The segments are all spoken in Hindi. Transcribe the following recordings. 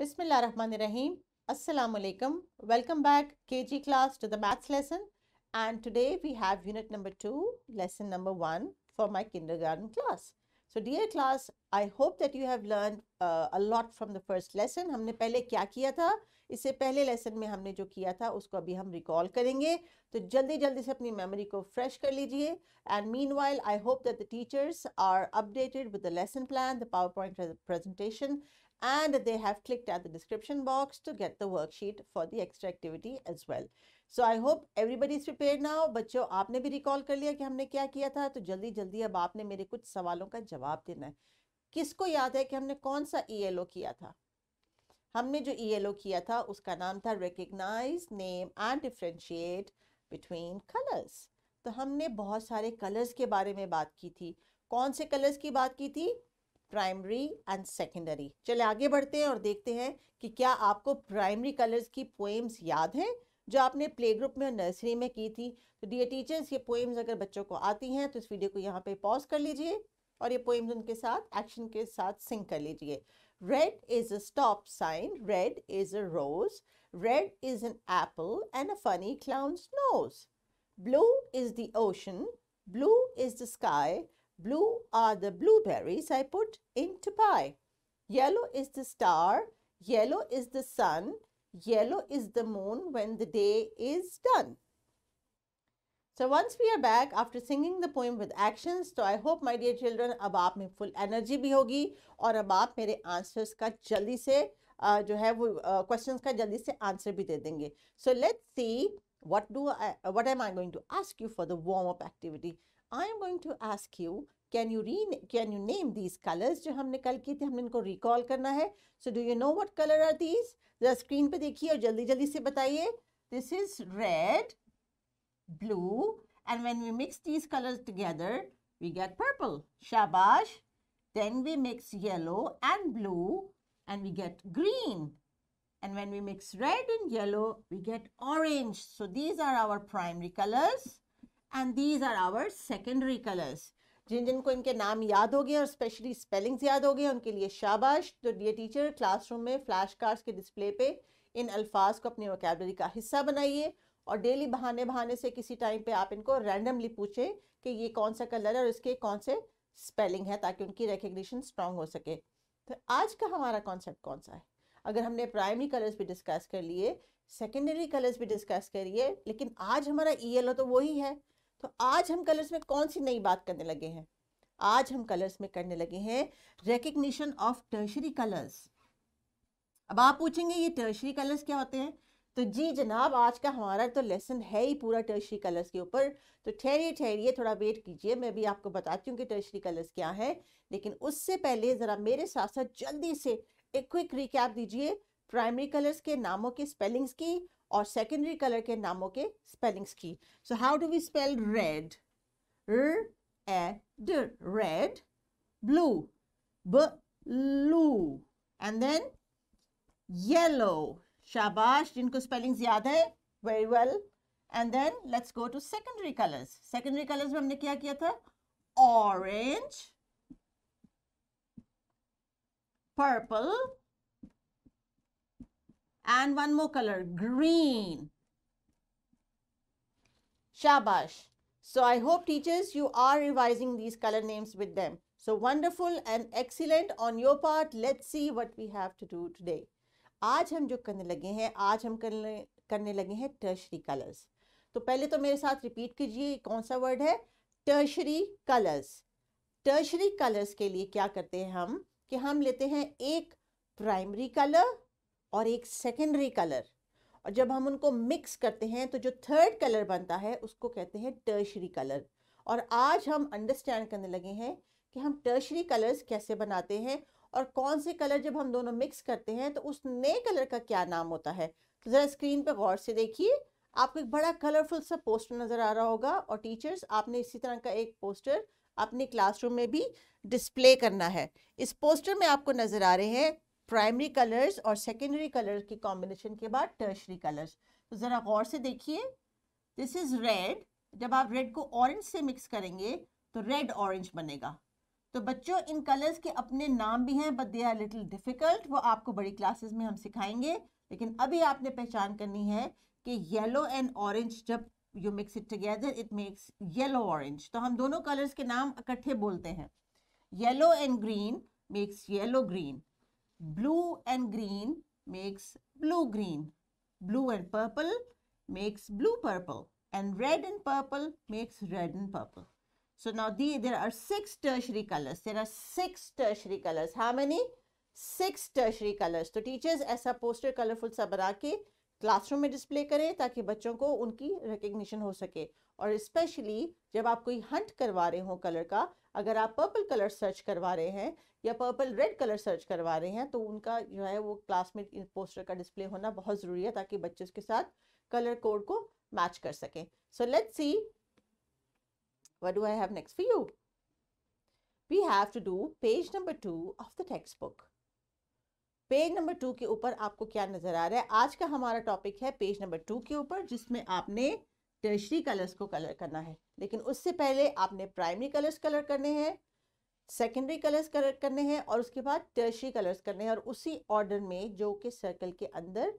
Bismillah Rahim. Assalamu alaikum. Welcome back KG class to the maths lesson and today we have unit number 2 lesson number 1 for my kindergarten class. So dear class I hope that you have learned uh, a lot from the first lesson. हमने पहले क्या किया था इससे पहले लेसन में हमने जो किया था उसको अभी हम रिकॉल करेंगे तो जल्दी जल्दी से अपनी मेमोरी को फ्रेश कर लीजिए and meanwhile I hope that the teachers are updated with the lesson plan the power and they have clicked at the description box to get the worksheet for the extra activity as well. So I hope everybody is prepared now. बच्चों आपने भी recall कर लिया कि हमने क्या किया था तो जल्दी जल्दी अब आपने मेरे कुछ सवालों का जवाब देना है किसको याद है कि हमने कौन सा ई e किया था हमने जो ई एल ओ किया था उसका नाम था recognise name and differentiate between colours तो हमने बहुत सारे कलर्स के बारे में बात की थी कौन से कलर्स की बात की थी प्राइमरी एंड सेकेंडरी चले आगे बढ़ते हैं और देखते हैं कि क्या आपको प्राइमरी कलर्स की पोएम्स याद हैं जो आपने प्ले ग्रुप में और नर्सरी में की थी तो डियर टीचर्स ये पोएम्स अगर बच्चों को आती हैं तो इस वीडियो को यहाँ पे पॉज कर लीजिए और ये पोएम्स उनके साथ एक्शन के साथ सिंग कर लीजिए red is a stop sign red is a rose red is an apple and a funny clowns nose blue is the ocean blue is the sky Blue are the blueberries I put into pie. Yellow is the star. Yellow is the sun. Yellow is the moon when the day is done. So once we are back after singing the poem with actions, so I hope my dear children अब आप full energy bhi hogi aur अब आप answers ka jaldi se uh, जो uh, questions ka jaldi se answer bhi de देंगे. So let's see what do I, what am I going to ask you for the warm up activity. I am going to ask you. Can you री can you name these colours जो हमने कल की थी हमने इनको recall करना है do you know what color are these? जरा screen. पे देखिए और जल्दी जल्दी से बताइए This is red, blue, and when we mix these colors together we get purple shabash then we mix yellow and blue and we get green and when we mix red and yellow we get orange so these are our primary colors and these are our secondary colours जिन जिनको इनके नाम याद हो गए और स्पेशली स्पेलिंग्स याद हो गए उनके लिए शाबाश तो डी टीचर क्लासरूम में फ्लैश कार्ड्स के डिस्प्ले पे इन अल्फाज को अपनी वोकेबलरी का हिस्सा बनाइए और डेली बहाने बहाने से किसी टाइम पे आप इनको रैंडमली पूछें कि ये कौन सा कलर है और इसके कौन से स्पेलिंग है ताकि उनकी रिकग्निशन स्ट्रॉन्ग हो सके तो आज का हमारा कॉन्सेप्ट कौन सा है अगर हमने प्राइमरी कलर्स भी डिस्कस कर लिए सेकेंडरी कलर्स भी डिस्कस करिए लेकिन आज हमारा ई e तो वही है तो आज हम कलर्स में कौन सी नई बात करने लगे हैं आज हम कलर्स में करने लगे हैं रिकग्निशन ऑफ टर्शरी कलर्स अब आप पूछेंगे ये टर्शरी कलर्स क्या होते हैं तो जी जनाब आज का हमारा तो लेसन है ही पूरा टर्शरी कलर्स के ऊपर तो ठहरिए ठहरिए थोड़ा वेट कीजिए मैं भी आपको बताती हूँ कि टर्शरी कलर्स क्या है लेकिन उससे पहले ज़रा मेरे साथ साथ जल्दी से एक क्विक रिकैप दीजिए प्राइमरी कलर्स के नामों के स्पेलिंग्स की और सेकेंडरी कलर के नामों के स्पेलिंग्स की so how do we spell red a red blue blue and then yellow शाबाश जिनको स्पेलिंग्स याद है very well and then let's go to secondary colours secondary colours में हमने क्या किया था orange purple And one more color, green. Shabash. So I hope teachers, you are revising these color names with them. So wonderful and excellent on your part. Let's see what we have to do today. aaj hum jo karne lage hain aaj hum karne karne lage hain tertiary colors to pehle to mere sath repeat kijiye kaun sa word hai tertiary colors tertiary colors ke liye kya karte hain hum ki hum lete hain ek primary color और एक सेकेंडरी कलर और जब हम उनको मिक्स करते हैं तो जो थर्ड कलर बनता है उसको कहते हैं टर्शरी कलर और आज हम अंडरस्टैंड करने लगे हैं कि हम टर्शरी कलर्स कैसे बनाते हैं और कौन से कलर जब हम दोनों मिक्स करते हैं तो उस नए कलर का क्या नाम होता है तो ज़रा स्क्रीन पर गौर से देखिए आपको एक बड़ा कलरफुल सा पोस्टर नज़र आ रहा होगा और टीचर्स आपने इसी तरह का एक पोस्टर अपने क्लासरूम में भी डिस्प्ले करना है इस पोस्टर में आपको नज़र आ रहे हैं प्राइमरी कलर्स और सेकेंडरी कलर के कॉम्बिनेशन के बाद टर्शरी कलर्स तो ज़रा गौर से देखिए दिस इज़ रेड जब आप रेड को ऑरेंज से मिक्स करेंगे तो रेड ऑरेंज बनेगा तो बच्चों इन कलर्स के अपने नाम भी हैं but they are little difficult वो आपको बड़ी क्लासेस में हम सिखाएंगे लेकिन अभी आपने पहचान करनी है कि येलो एंड ऑरेंज जब you mix it together it makes yellow orange तो हम दोनों कलर्स के नाम इकट्ठे बोलते हैं yellow and green makes yellow green Blue and green makes blue green. Blue and purple makes blue purple. And red and purple makes red and purple. So now the, there are six tertiary colors. There are six tertiary colors. How many? Six tertiary colors. So teachers, a poster colorful सा क्लासरूम में डिस्प्ले करें ताकि बच्चों को उनकी रिकग्निशन हो सके और स्पेशली जब आप कोई हंट करवा रहे हो कलर का अगर आप पर्पल कलर सर्च करवा रहे हैं या पर्पल रेड कलर सर्च करवा रहे हैं तो उनका जो है वो क्लास में पोस्टर का डिस्प्ले होना बहुत ज़रूरी है ताकि बच्चे उसके साथ कलर कोड को मैच कर सकें so let's see do I have next for you we have to do page number two of the text book page number two के ऊपर आपको क्या नज़र आ रहा है आज का हमारा टॉपिक है पेज नंबर टू के ऊपर जिसमें आपने टर्शरी कलर्स को कलर करना है लेकिन उससे पहले आपने प्राइमरी कलर्स कलर करने हैं सेकेंडरी कलर्स कलर करने हैं और उसके बाद टर्शरी कलर्स करने हैं और उसी ऑर्डर में जो कि सर्कल के अंदर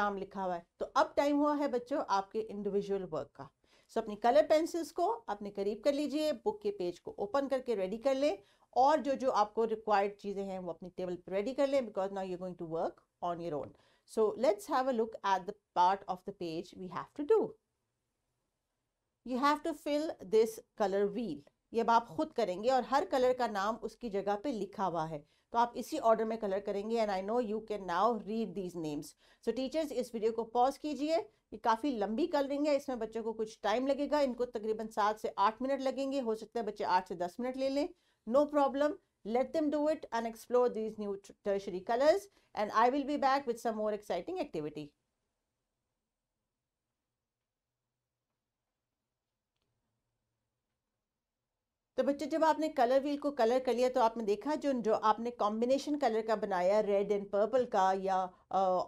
नाम लिखा हुआ है तो अब टाइम हुआ है बच्चों आपके इंडिविजुअल वर्क का सो अपनी कलर पेंसिल्स को अपने करीब कर लीजिए बुक के पेज को ओपन करके रेडी कर लें और जो जो आपको रिक्वायर्ड चीज़ें हैं वो अपनी टेबल पर रेडी कर लें because now you going to work on your own so let's have a look at the part of the page we have to do you have to fill this colour wheel ये अब आप खुद करेंगे और हर कलर का नाम उसकी जगह पे लिखा हुआ है तो आप इसी ऑर्डर में कलर करेंगे and I know you can now read these names so teachers इस वीडियो को पॉज कीजिए ये काफ़ी लंबी कलरिंग है इसमें बच्चों को कुछ टाइम लगेगा इनको तकरीबन सात से आठ मिनट लगेंगे हो सकता है बच्चे आठ से दस मिनट ले लें No problem. Let them do it and explore these new tertiary colors. And I will be back with some more exciting activity. तो बच्चे जब आपने कलर व्हील को कलर कर लिया तो आपने देखा जो जो आपने कॉम्बिनेशन कलर का बनाया रेड एंड पर्पल का या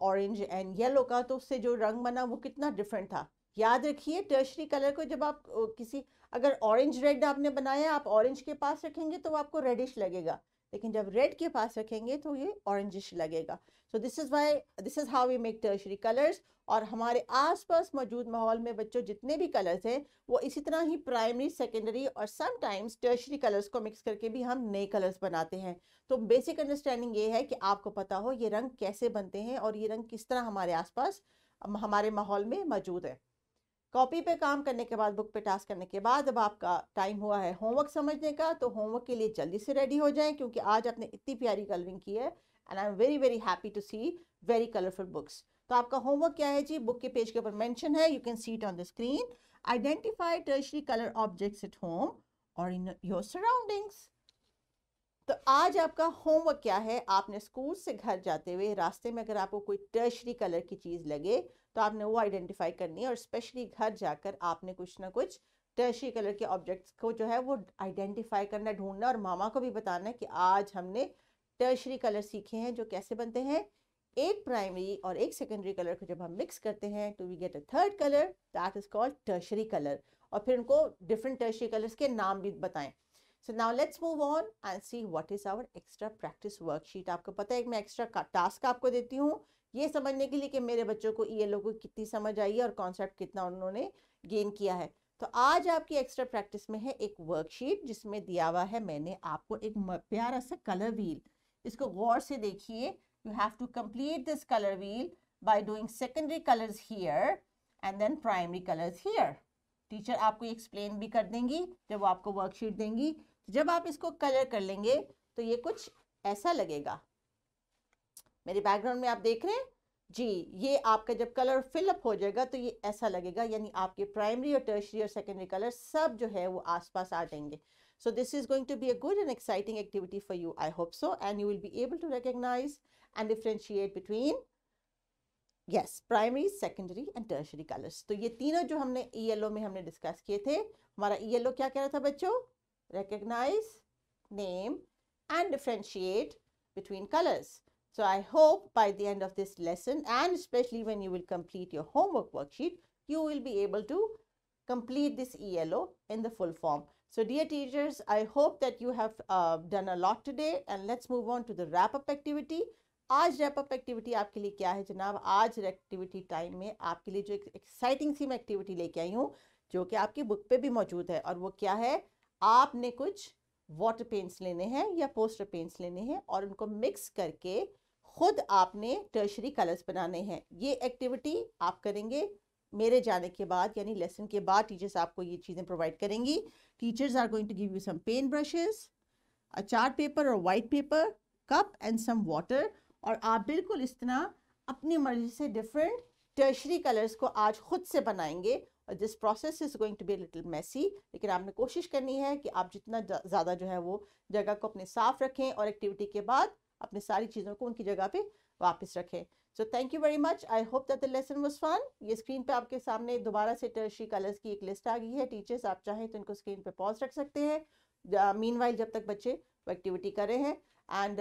ऑरेंज एंड येलो का तो उससे जो रंग बना वो कितना डिफरेंट था याद रखिए टर्शरी कलर को जब आप किसी अगर ऑरेंज रेड आपने बनाया आप ऑरेंज के पास रखेंगे तो आपको रेडिश लगेगा लेकिन जब रेड के पास रखेंगे तो ये ऑरेंजिश लगेगा so this is why this is how we make tertiary colours और हमारे आसपास मौजूद माहौल में बच्चों जितने भी कलर्स हैं वो इसी तरह ही प्राइमरी सेकेंडरी और समटाइम्स टर्शरी कलर्स को मिक्स करके भी हम नए कलर्स बनाते हैं तो बेसिक अंडरस्टैंडिंग ये है कि आपको पता हो ये रंग कैसे बनते हैं और ये रंग किस तरह हमारे आसपास हमारे माहौल में मौजूद है कॉपी पे काम करने के बाद बुक पे टास्क करने के बाद अब आपका टाइम हुआ है होमवर्क समझने का तो होमवर्क के लिए जल्दी से रेडी हो जाएं क्योंकि आज आपने इतनी प्यारी कलरिंग की है and I am very very happy to see very colourful books तो आपका होमवर्क क्या है जी बुक के पेज के ऊपर मैंशन है you can see it on the screen identify tertiary colour objects at home और इन योर सराउंडिंग्स तो आज आपका होमवर्क क्या है आपने स्कूल से घर जाते हुए रास्ते में अगर आपको कोई टर्शरी कलर की चीज़ लगे तो आपने वो आइडेंटिफाई करनी है और स्पेशली घर जाकर आपने कुछ ना कुछ टर्शी कलर के ऑब्जेक्ट्स को जो है वो आइडेंटिफाई करना ढूंढना और मामा को भी बताना है कि आज हमने टर्शरी कलर सीखे हैं जो कैसे बनते हैं एक प्राइमरी और एक सेकेंडरी कलर को जब हम मिक्स करते हैं two we get a third colour that is called tertiary colour और फिर उनको डिफरेंट टर्शरी कलर्स के नाम भी बताएं so now let's move on and see what is our extra practice worksheet आपको पता है मैं एक्स्ट्रा टास्क आपको देती हूँ ये समझने के लिए कि मेरे बच्चों को ई को कितनी समझ आई है और कॉन्सेप्ट कितना उन्होंने गेन किया है तो आज आपकी एक्स्ट्रा प्रैक्टिस में है एक वर्कशीट जिसमें दिया हुआ है मैंने आपको एक प्यारा सा कलर व्हील इसको गौर से देखिए you have to complete this colour wheel by doing secondary colours here and then primary colours here teacher आपको एक्सप्लेन भी कर देंगी जब वो आपको वर्कशीट देंगी जब आप इसको कलर कर लेंगे तो ये कुछ ऐसा लगेगा मेरे बैकग्राउंड में आप देख रहे हैं जी ये आपका जब कलर फिलअप हो जाएगा तो ये ऐसा लगेगा यानी आपके प्राइमरी और टर्शरी और सेकेंडरी कलर सब जो है वो आसपास आ जाएंगे so this is going to be a good and exciting activity for you I hope so and you will be able to recognise and differentiate between yes primary secondary and tertiary colours तो ये तीनों जो हमने ई e में हमने डिस्कस किए थे हमारा ई e क्या कह रहा था बच्चों recognize, name and differentiate between colors. So I hope by the end of this lesson and especially when you will complete your homework worksheet, you will be able to complete this ELO in the full form. So dear teachers, I hope that you have uh, done a lot today and let's move on to the wrap-up activity. आज रैपअप एक्टिविटी आपके लिए क्या है जनाब आज एक्टिविटी टाइम में आपके लिए जो एक एक्साइटिंग सी मैं एक्टिविटी लेके आई हूँ जो कि आपकी बुक पे भी मौजूद है और वो क्या है आपने कुछ वाटर पेंट्स लेने हैं या पोस्टर पेंट्स लेने हैं और उनको मिक्स करके खुद आपने टर्शरी कलर्स बनाने हैं ये एक्टिविटी आप करेंगे मेरे जाने के बाद यानी लेसन के बाद टीचर्स आपको ये चीज़ें प्रोवाइड करेंगी teachers are going to give you some paint brushes a chart paper और white paper cup and some water और आप बिल्कुल इस तरह अपनी मर्जी से डिफरेंट टर्शरी कलर्स को आज खुद से बनाएंगे this process is going to be little messy लेकिन आपने कोशिश करनी है कि आप जितना ज़्यादा जो है वो जगह को अपने साफ रखें और एक्टिविटी के बाद अपने सारी चीज़ों को उनकी जगह पे वापस रखें so thank you very much I hope that the lesson was fun ये स्क्रीन पे आपके सामने दोबारा से टर्शी कलर्स की एक लिस्ट आ गई है टीचर्स आप चाहें तो इनको स्क्रीन पे पॉज रख सकते हैं मीन uh, वाइल जब तक बच्चे एक्टिविटी कर रहे हैं and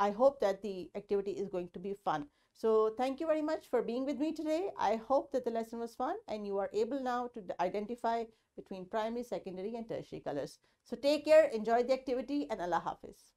I hope that the activity is going to be fun So thank you very much for being with me today. I hope that the lesson was fun and you are able now to identify between primary, secondary and tertiary colors. So take care, enjoy the activity and Allah Hafiz.